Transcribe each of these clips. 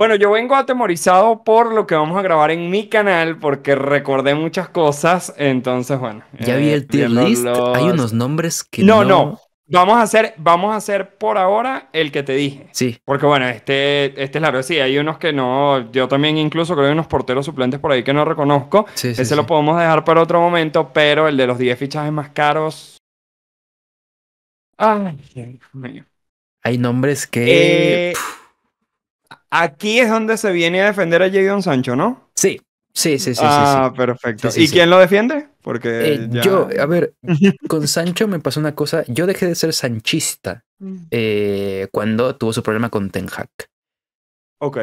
Bueno, yo vengo atemorizado por lo que vamos a grabar en mi canal porque recordé muchas cosas, entonces bueno. Ya vi eh, el tier list, hay unos nombres que no, no. no. Vamos a hacer, vamos a hacer por ahora el que te dije. Sí. Porque bueno, este, este es largo. Sí, hay unos que no. Yo también incluso creo que hay unos porteros suplentes por ahí que no reconozco. Sí, sí, Ese lo podemos dejar para otro momento, pero el de los 10 fichajes más caros. Ay, Dios Hay nombres que. Eh, Aquí es donde se viene a defender a Jadon Sancho, ¿no? Sí, sí, sí, sí. Ah, sí, perfecto. ¿Y quién lo defiende? Porque eh, yo, a ver, con Sancho me pasó una cosa. Yo dejé de ser sanchista mm. eh, cuando tuvo su problema con Ten Hag. Ok.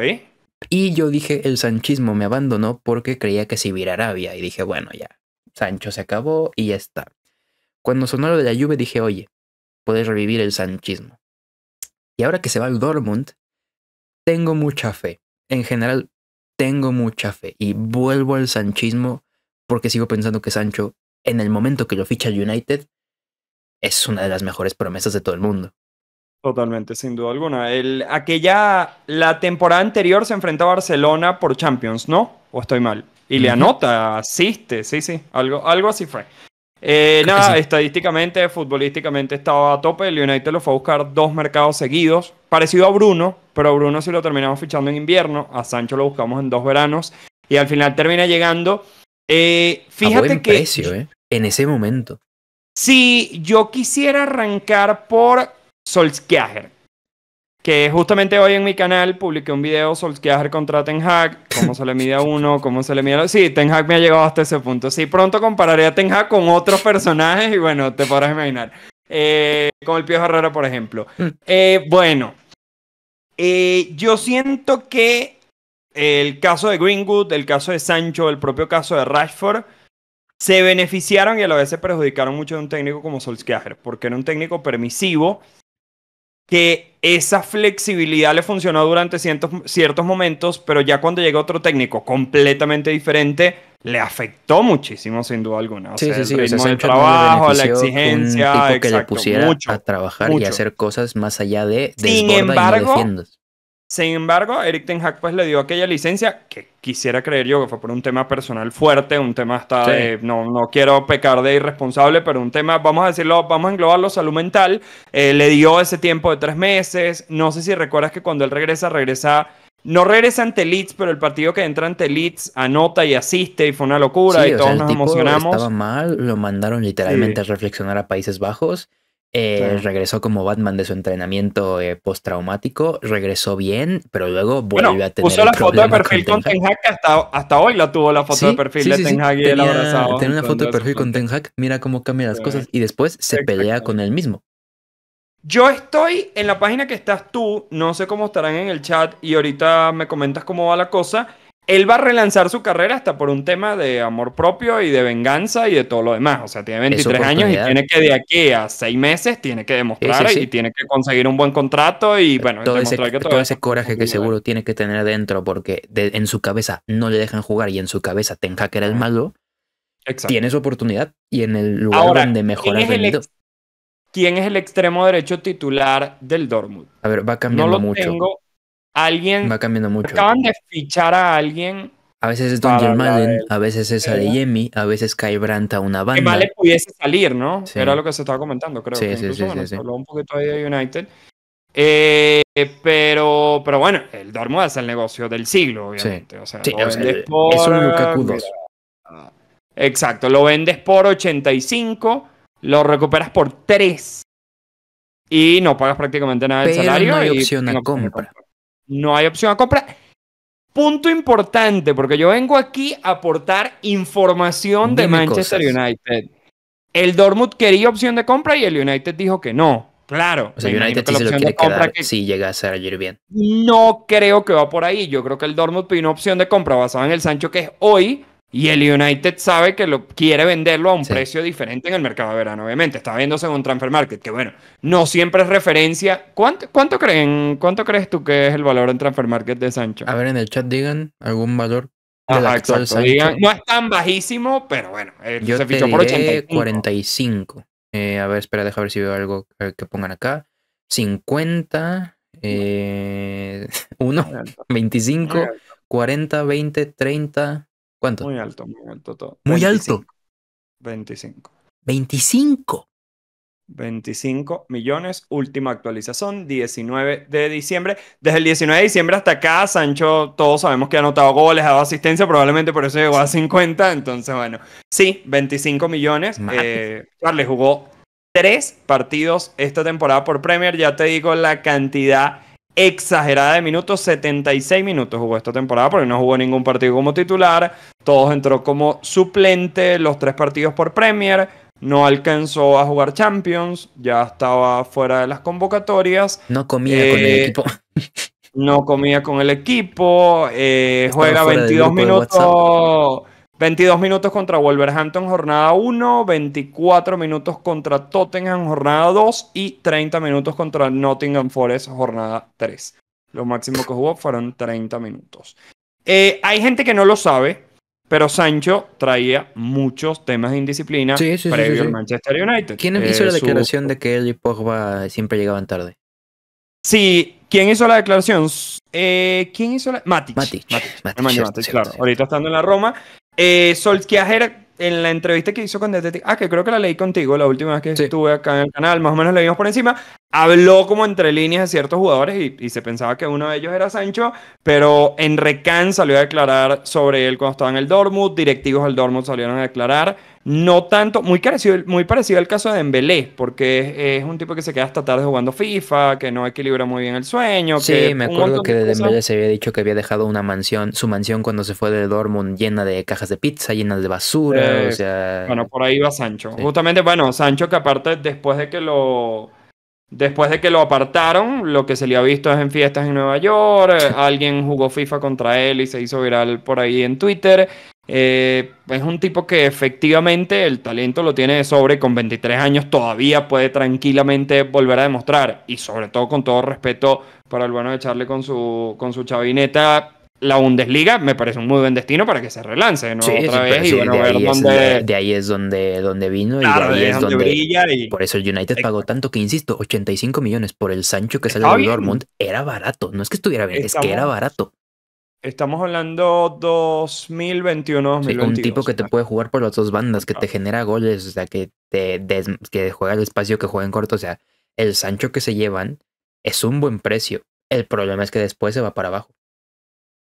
Y yo dije, el sanchismo me abandonó porque creía que se iba Y dije, bueno, ya, Sancho se acabó y ya está. Cuando sonó lo de la lluvia dije, oye, puedes revivir el sanchismo. Y ahora que se va al Dortmund, tengo mucha fe. En general, tengo mucha fe. Y vuelvo al sanchismo porque sigo pensando que Sancho, en el momento que lo ficha United, es una de las mejores promesas de todo el mundo. Totalmente, sin duda alguna. aquella, la temporada anterior se enfrentó a Barcelona por Champions, ¿no? ¿O estoy mal? Y le anota, asiste, sí, sí, algo, algo así fue. Eh, nada, estadísticamente, futbolísticamente estaba a tope. El United lo fue a buscar dos mercados seguidos. Parecido a Bruno, pero a Bruno sí lo terminamos fichando en invierno. A Sancho lo buscamos en dos veranos. Y al final termina llegando. Eh, fíjate que. ¿eh? en ese momento. Si yo quisiera arrancar por Solskjaer, que justamente hoy en mi canal publiqué un video Solskjaer contra Ten Hag, cómo se le mide a uno, cómo se le mide a otro. Sí, Ten Hag me ha llegado hasta ese punto. Sí, pronto compararé a Ten Hag con otros personajes y bueno, te podrás imaginar. Eh, con el piojo Herrera, por ejemplo. Mm. Eh, bueno, eh, yo siento que el caso de Greenwood, el caso de Sancho, el propio caso de Rashford, se beneficiaron y a la vez se perjudicaron mucho de un técnico como Solskjaer, porque era un técnico permisivo que esa flexibilidad le funcionó durante ciertos, ciertos momentos, pero ya cuando llega otro técnico completamente diferente, le afectó muchísimo, sin duda alguna. sí, sí, el sí, ritmo de trabajo, la exigencia. Un que le pusiera a trabajar y hacer cosas más allá de sin embargo, sin embargo, Eric Ten Hag pues le dio aquella licencia que quisiera creer yo que fue por un tema personal fuerte, un tema hasta no, no quiero pecar de irresponsable, pero un tema, vamos a decirlo, vamos a englobarlo, salud mental. Eh, le dio ese tiempo de tres meses. No sé si recuerdas que cuando él regresa, regresa no regresa ante Leeds, pero el partido que entra ante Leeds anota y asiste y fue una locura y todos nos tipo emocionamos. Estaba mal, lo mandaron literalmente a reflexionar a Países Bajos eh, regresó como Batman de su entrenamiento eh, postraumático, regresó bien, pero luego volvió bueno, a tener. la foto de perfil con Ten Hag, hasta, hasta hoy la tuvo la foto de perfil de Ten Hag y abrazado. Tiene una foto de perfil con Ten Hag, mira cómo cambia las cosas y después se pelea con él mismo. Yo estoy en la página que estás tú, no sé cómo estarán en el chat y ahorita me comentas cómo va la cosa él va a relanzar su carrera hasta por un tema de amor propio y de venganza y de todo lo demás. O sea, tiene 23 años y tiene que de aquí a seis meses, tiene que demostrar y tiene que conseguir un buen contrato y eh, bueno, todo ese, coraje que seguro tiene que tener dentro porque en su cabeza no le dejan jugar y en su cabeza Ten hacker era el malo. tiene su oportunidad y en el lugar donde mejor ha venido. ¿Quién es el extremo derecho titular del Dortmund? A ver, va cambiando no lo mucho. Tengo, Alguien. Va cambiando mucho. Acaban de fichar a alguien. A veces es Don Malen, a veces es Adeyemi, a veces Kai Brandt a una banda. Que Vale pudiese salir, ¿no? Era lo que se estaba comentando, creo. que sí, incluso, sí, Habló un poquito ahí de United. Eh, pero, pero bueno, el Dortmund es el negocio del siglo, obviamente. O sea, sí, es un Lukaku exacto, lo vendes por 85, lo recuperas por 3 y no pagas prácticamente nada del salario. No hay opción y, a compra. No hay opción a compra. Punto importante, porque yo vengo aquí a aportar información de Manchester United. El Dortmund quería opción de compra y el United dijo que no. Claro. O sea, United sí se lo quiere que si llega a ayer bien. No creo que va por ahí. Yo creo que el Dortmund pidió una opción de compra basada en el Sancho que es hoy y el United sabe que lo quiere venderlo a un precio diferente en el mercado de verano, obviamente. Está viéndose en un transfer market, que bueno, no siempre es referencia. ¿Cuánto, creen, ¿Cuánto crees tú que es el valor en transfer market de Sancho? A ver, en el chat digan algún valor. exacto. no es tan bajísimo, pero bueno, Yo te por 80 45. Eh, a ver, espera, deja ver si veo algo que pongan acá. 50, 1, 25, 40, 20, 30. ¿Cuánto? Muy alto, muy alto todo. Muy alto. 25. 25. 25 millones, última actualización, 19 de diciembre. Desde el 19 de diciembre hasta acá, Sancho, todos sabemos que ha anotado goles, ha dado asistencia, probablemente por eso llegó a 50. Entonces, bueno, sí, 25 millones. Eh, Charles jugó tres partidos esta temporada por Premier. Ya te digo la cantidad exagerada de minutos, 76 minutos jugó esta temporada porque no jugó ningún partido como titular, todos entró como suplente, los tres partidos por Premier, no alcanzó a jugar Champions, ya estaba fuera de las convocatorias. No comía con el eh, equipo. No comía con el equipo, eh, juega 22 minutos 22 minutos contra Wolverhampton jornada 1, 24 minutos contra Tottenham jornada 2 y 30 minutos contra Nottingham Forest jornada 3. Lo máximo que jugó fueron 30 minutos. Eh, hay gente que no lo sabe, pero Sancho traía muchos temas de indisciplina previo Manchester United. ¿Quién hizo la eh, declaración de que él y Pogba siempre llegaban tarde? Sí, ¿quién hizo la declaración? Eh, ¿Quién hizo la...? declaración? Matic. claro. Ahorita estando en la Roma, eh, Solskjaer, en la entrevista que hizo con Detective, ah, que creo que la leí contigo la última vez que estuve acá en el canal, más o menos la vimos por encima, habló como entre líneas de ciertos jugadores y, y, se pensaba que uno de ellos era Sancho, pero en Recan salió a declarar sobre él cuando estaba en el Dortmund, directivos del Dortmund salieron a declarar. No tanto, muy parecido, muy parecido al caso de Dembélé, porque es, un tipo que se queda hasta tarde jugando FIFA, que no equilibra muy bien el sueño. Sí, me acuerdo que de Dembélé se había dicho que había dejado una mansión, su mansión cuando se fue de Dortmund llena de cajas de pizza, llena de basura, o eh, sea... Bueno, por ahí va Sancho. Justamente, bueno, Sancho que aparte después de que lo... Después de que lo apartaron, lo que se le ha visto es en fiestas en Nueva York, alguien jugó FIFA contra él y se hizo viral por ahí en Twitter. Eh, es un tipo que efectivamente el talento lo tiene de sobre, con 23 años todavía puede tranquilamente volver a demostrar y sobre todo con todo respeto para el bueno de Charlie con su, con su chavineta, la Bundesliga me parece un muy buen destino para que se relance otra vez y de, ahí es, donde, donde vino y donde, por eso el United pagó tanto que insisto 85 millones por el Sancho que sale de Dortmund era barato no es que estuviera bien es que era barato Estamos hablando 2021-2022. un tipo que te puede jugar por las dos bandas, que te genera goles, o sea, que te que juega el espacio, que juega en corto. O sea, el Sancho que se llevan es un buen precio. El problema es que después se va para abajo.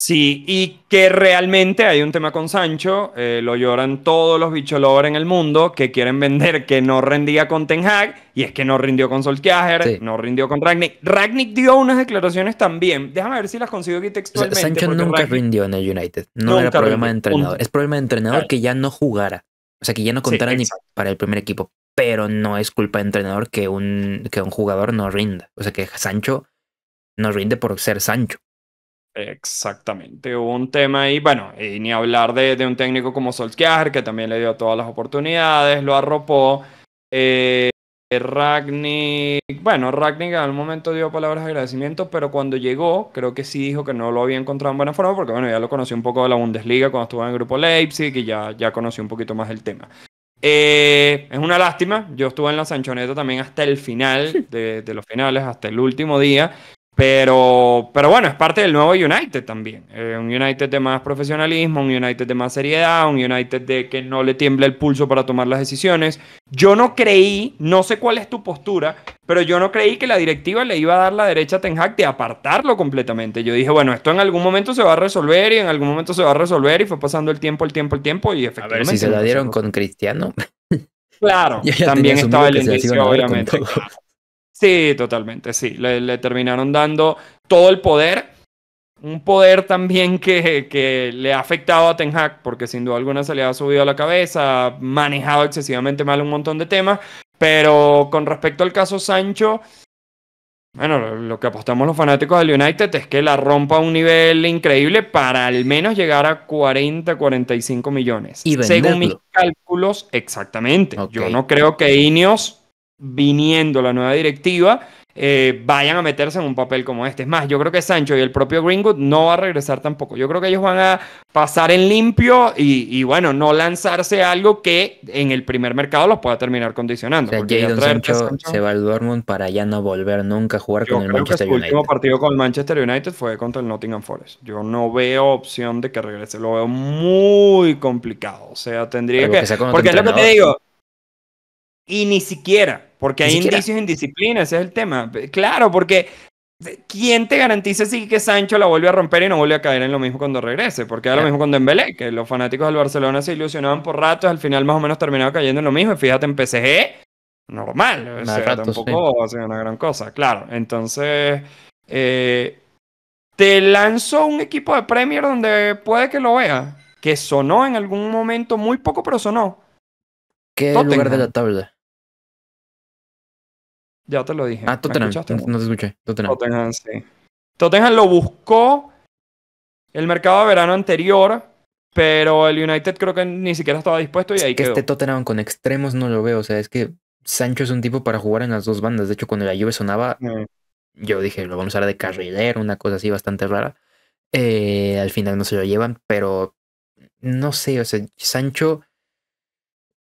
Sí, y que realmente hay un tema con Sancho, eh, lo lloran todos los bicholores en el mundo que quieren vender que no rendía con Ten Hag, y es que no rindió con Solskjaer, no rindió con Ragnick. Ragnick dio unas declaraciones también, déjame ver si las consigo aquí textualmente. Sancho nunca rindió en el United, no era problema de entrenador, es problema de entrenador que ya no jugara, o sea, que ya no contara ni para el primer equipo, pero no es culpa de entrenador que un, que un jugador no rinda, o sea, que Sancho no rinde por ser Sancho. Exactamente, hubo un tema ahí, bueno, y ni hablar de, un técnico como Solskjaer, que también le dio todas las oportunidades, lo arropó. Eh, Ragnick, bueno, Ragnick al momento dio palabras de agradecimiento, pero cuando llegó, creo que sí dijo que no lo había encontrado en buena forma, porque bueno, ya lo conocí un poco de la Bundesliga cuando estuvo en el grupo Leipzig y ya, ya conocí un poquito más el tema. Eh, es una lástima, yo estuve en la Sanchoneta también hasta el final de los finales, hasta el último día. Pero, pero bueno, es parte del nuevo United también. Eh, un United de más profesionalismo, un United de más seriedad, un United de que no le tiembla el pulso para tomar las decisiones. Yo no creí, no sé cuál es tu postura, pero yo no creí que la directiva le iba a dar la derecha a Ten Hag de apartarlo completamente. Yo dije, bueno, esto en algún momento se va a resolver y en algún momento se va a resolver y fue pasando el tiempo, el tiempo, el tiempo y efectivamente. si se la dieron con Cristiano. Claro, también estaba el inicio, obviamente. Sí, totalmente, sí. Le, terminaron dando todo el poder. Un poder también que, le ha afectado a Ten Hag, porque sin duda alguna se le ha subido a la cabeza, ha manejado excesivamente mal un montón de temas. Pero con respecto al caso Sancho, bueno, lo que apostamos los fanáticos del United es que la rompa a un nivel increíble para al menos llegar a 40, 45 millones. ¿Y Según mis cálculos, exactamente. Yo no creo que Ineos viniendo la nueva directiva, eh, vayan a meterse en un papel como este. Es más, yo creo que Sancho y el propio Greenwood no va a regresar tampoco. Yo creo que ellos van a pasar en limpio y, bueno, no lanzarse algo que en el primer mercado los pueda terminar condicionando. O sea, Sancho, se va al Dortmund para ya no volver nunca a jugar con el Manchester United. El último partido con el Manchester United fue contra el Nottingham Forest. Yo no veo opción de que regrese. Lo veo muy complicado. O sea, tendría que. porque es lo que te digo y ni siquiera, porque hay indicios en disciplina, ese es el tema. Claro, porque eh, ¿quién te garantiza si que Sancho la vuelve a romper y no vuelve a caer en lo mismo cuando regrese? Porque era lo mismo cuando en Belé, que los fanáticos del Barcelona se ilusionaban por ratos, al final más o menos terminaba cayendo en lo mismo. Y fíjate, en PSG, normal, o sea, tampoco a una gran cosa, claro. Entonces, eh, te lanzó un equipo de Premier donde puede que lo vea, que sonó en algún momento muy poco, pero sonó. ¿Qué lugar de la tabla? Ya te lo dije. Ah, Tottenham. No, te escuché. Tottenham. Tottenham, sí. Tottenham lo buscó el mercado verano anterior, pero el United creo que ni siquiera estaba dispuesto y que este Tottenham con extremos no lo veo. O sea, es que Sancho es un tipo para jugar en las dos bandas. De hecho, cuando la lluvia sonaba, yo dije, lo vamos a usar de carrilero, una cosa así bastante rara. Eh, al final no se lo llevan, pero no sé, o sea, Sancho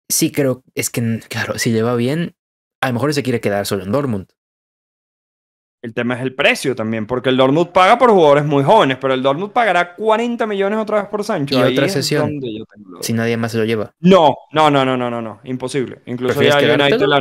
sí creo, es que, claro, si le va bien, a lo mejor se quiere quedar solo en Dortmund. El tema es el precio también, porque el Dortmund paga por jugadores muy jóvenes, pero el Dortmund pagará 40 millones otra vez por Sancho. Y otra sesión. Si nadie más se lo lleva. No, no, no, no, no, no, no. imposible. Incluso ya la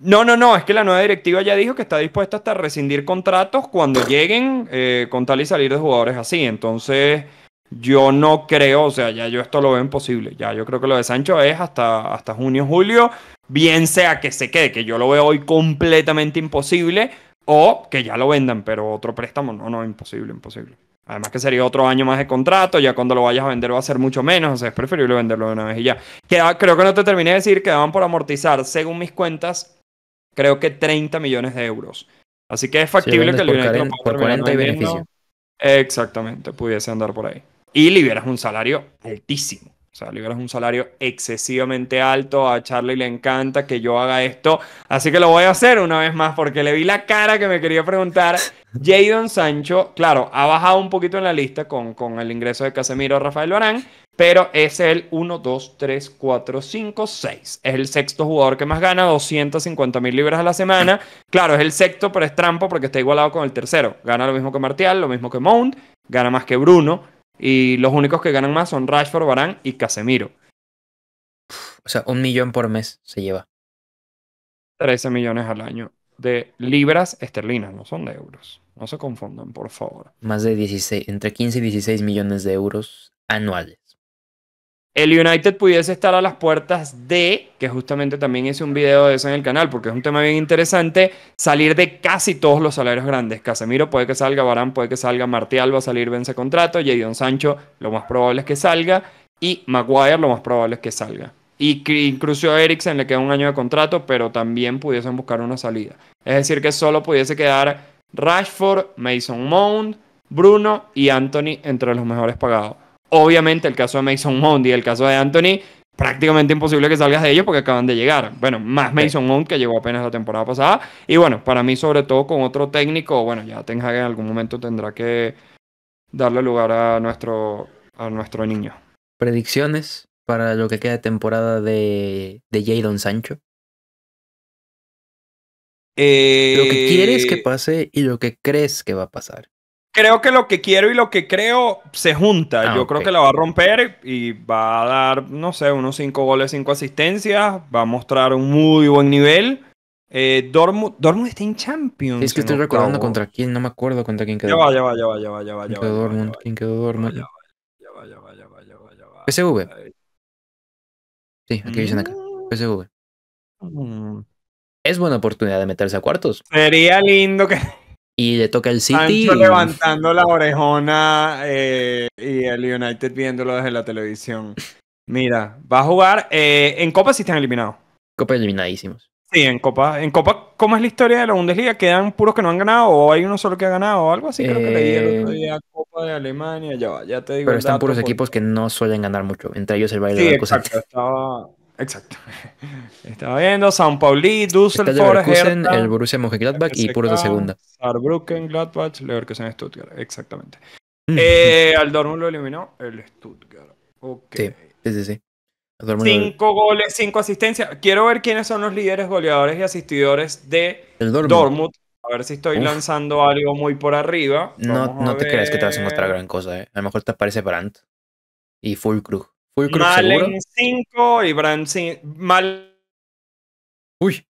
no... no, no, es que la nueva directiva ya dijo que está dispuesta hasta rescindir contratos cuando lleguen eh, con tal y salir de jugadores así. Entonces, yo no creo, o sea, ya yo esto lo veo imposible. Ya yo creo que lo de Sancho es hasta, hasta junio, julio, bien sea que se quede, que yo lo veo hoy completamente imposible, o que ya lo vendan, pero otro préstamo, no, no, imposible, imposible. Además que sería otro año más de contrato, ya cuando lo vayas a vender va a ser mucho menos, o sea, es preferible venderlo de una vez y ya. creo que no te terminé de decir que daban por amortizar, según mis cuentas, creo que 30 millones de euros. Así que es factible que el dinero por 40, por y beneficio. Exactamente, pudiese andar por ahí y liberas un salario altísimo. O sea, liberas un salario excesivamente alto. A Charlie le encanta que yo haga esto. Así que lo voy a hacer una vez más porque le vi la cara que me quería preguntar. Jadon Sancho, claro, ha bajado un poquito en la lista con, con el ingreso de Casemiro Rafael Barán, pero es el 1, 2, 3, 4, 5, 6. Es el sexto jugador que más gana, 250 mil libras a la semana. Claro, es el sexto, pero es trampo porque está igualado con el tercero. Gana lo mismo que Martial, lo mismo que Mount, gana más que Bruno y los únicos que ganan más son Rashford, Barán y Casemiro. o sea, un millón por mes se lleva. 13 millones al año de libras esterlinas, no son de euros. No se confundan, por favor. Más de 16, entre 15 y 16 millones de euros anuales el United pudiese estar a las puertas de, que justamente también hice un video de eso en el canal, porque es un tema bien interesante, salir de casi todos los salarios grandes. Casemiro puede que salga, Barán puede que salga, Martial va a salir, vence contrato, Jadon Sancho lo más probable es que salga, y Maguire lo más probable es que salga. Y incluso a Eriksen le queda un año de contrato, pero también pudiesen buscar una salida. Es decir, que solo pudiese quedar Rashford, Mason Mount, Bruno y Anthony entre los mejores pagados. Obviamente el caso de Mason Mount y el caso de Anthony, prácticamente imposible que salgas de ellos porque acaban de llegar. Bueno, más Mason Mount que llegó apenas la temporada pasada. Y bueno, para mí sobre todo con otro técnico, bueno, ya Ten Hag en algún momento tendrá que darle lugar a nuestro, a nuestro niño. Predicciones para lo que queda de temporada de, de Jadon Sancho. Lo que quieres que eh, pase y lo que crees que va a pasar creo que lo que quiero y lo que creo se junta. Yo creo que la va a romper y va a dar, no sé, unos 5 goles, 5 asistencias. Va a mostrar un muy buen nivel. Eh, Dortmund, está en Champions. es que estoy recordando contra quién, no me acuerdo contra quién quedó. Ya va, ya va, ya va, ya va, ya ¿Quién quedó Dortmund? ¿Quién quedó Dortmund? Ya ya ya va, ya va, ya va. PSV. Sí, aquí dicen acá. PSV. Es buena oportunidad de meterse a cuartos. Sería lindo que y le toca el City. Sancho levantando la orejona eh, y el United viéndolo desde la televisión. Mira, va a jugar. Eh, en Copa si están eliminados. Copa eliminadísimos. Sí, en Copa. En Copa, ¿cómo es la historia de la Bundesliga? ¿Quedan puros que no han ganado o hay uno solo que ha ganado o algo así? Creo que leí el otro eh, día Copa de Alemania. Ya, ya te digo. Pero están puros equipos que no suelen ganar mucho. Entre ellos el Bayern de Exacto. Estaba viendo San Pauli, Düsseldorf, Hertha, el Borussia Mönchengladbach y puros de segunda. Saarbrücken, Gladbach, Leverkusen, Stuttgart. Exactamente. Mm. Eh, al Dortmund lo eliminó el Stuttgart. Okay. Sí, sí, sí. Cinco goles, cinco asistencias. Quiero ver quiénes son los líderes goleadores y asistidores de Dortmund. A ver si estoy lanzando algo muy por arriba. no, no te creas que te vas a encontrar gran cosa. Eh. A lo mejor te aparece Brandt y Full Malen 5 y Bran 5. Mal... Uy.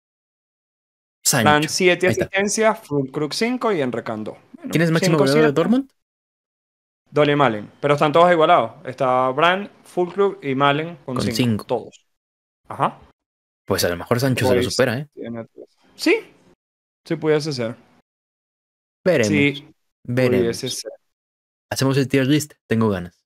Sancho. Bran 7 asistencias, Fulcrux 5 y Enrecando. ¿Quién es máximo goleador de Dortmund? Dolly Malen. Pero están todos igualados. Está Bran, Fulcrux y Malen con 5. Todos. Ajá. Pues a lo mejor Sancho se lo pues, supera, ¿eh? Sí. Sí pudiese ser. Veremos. Sí, Veremos. ser. Hacemos el tier list. Tengo ganas.